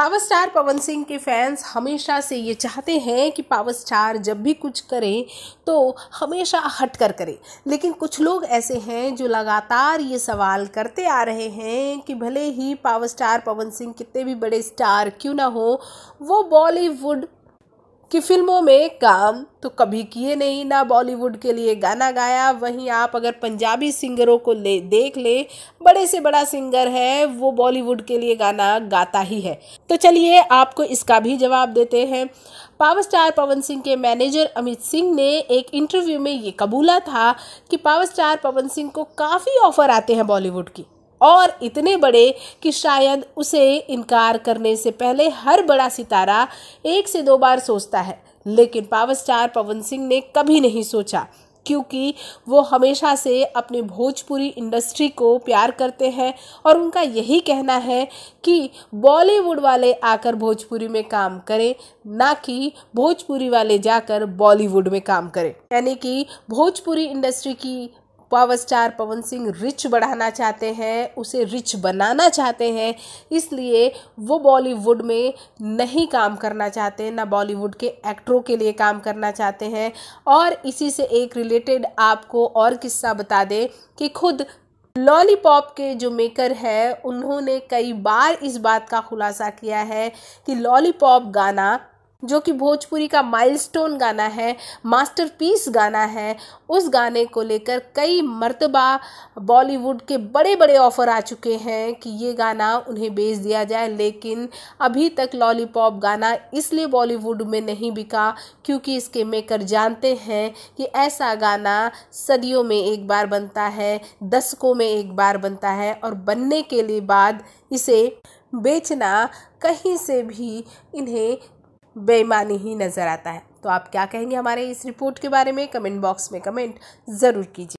power star Pawan Singh के fans हमेशा से ये चाहते हैं कि पावर स्टार जब भी कुछ करें तो हमेशा हट कर करें लेकिन कुछ लोग ऐसे हैं जो लगातार ये सवाल करते आ रहे हैं कि भले ही पावर स्टार पवन सिंह कितने भी बड़े स्टार क्यों ना हो वो बॉलीवुड कि फिल्मों में काम तो कभी किए नहीं ना बॉलीवुड के लिए गाना गाया वहीं आप अगर पंजाबी सिंगरों को ले देख ले बड़े से बड़ा सिंगर है वो बॉलीवुड के लिए गाना गाता ही है तो चलिए आपको इसका भी जवाब देते हैं पावर स्टार पवन सिंह के मैनेजर अमित सिंह ने एक इंटरव्यू में ये कबूला था कि पावर स्टार पवन सिंह को काफ़ी ऑफर आते हैं बॉलीवुड की और इतने बड़े कि शायद उसे इनकार करने से पहले हर बड़ा सितारा एक से दो बार सोचता है लेकिन पावर स्टार पवन सिंह ने कभी नहीं सोचा क्योंकि वो हमेशा से अपने भोजपुरी इंडस्ट्री को प्यार करते हैं और उनका यही कहना है कि बॉलीवुड वाले आकर भोजपुरी में काम करें ना कि भोजपुरी वाले जाकर बॉलीवुड में काम करें यानी कि भोजपुरी इंडस्ट्री की power star Pawan Singh reach बढ़ाना चाहते हैं उसे रिच बनाना चाहते हैं इसलिए वो बॉलीवुड में नहीं काम करना चाहते ना बॉलीवुड के एक्टरों के लिए काम करना चाहते हैं और इसी से एक रिलेटेड आपको और किस्सा बता दें कि खुद लॉलीपॉप के जो मेकर है उन्होंने कई बार इस बात का खुलासा किया है कि लॉलीपॉप गाना जो कि भोजपुरी का माइलस्टोन गाना है मास्टरपीस गाना है उस गाने को लेकर कई मर्तबा बॉलीवुड के बड़े बड़े ऑफ़र आ चुके हैं कि ये गाना उन्हें बेच दिया जाए लेकिन अभी तक लॉलीपॉप गाना इसलिए बॉलीवुड में नहीं बिका क्योंकि इसके मेकर जानते हैं कि ऐसा गाना सदियों में एक बार बनता है दशकों में एक बार बनता है और बनने के लिए बाद इसे बेचना कहीं से भी इन्हें बेईमानी ही नज़र आता है तो आप क्या कहेंगे हमारे इस रिपोर्ट के बारे में कमेंट बॉक्स में कमेंट ज़रूर कीजिए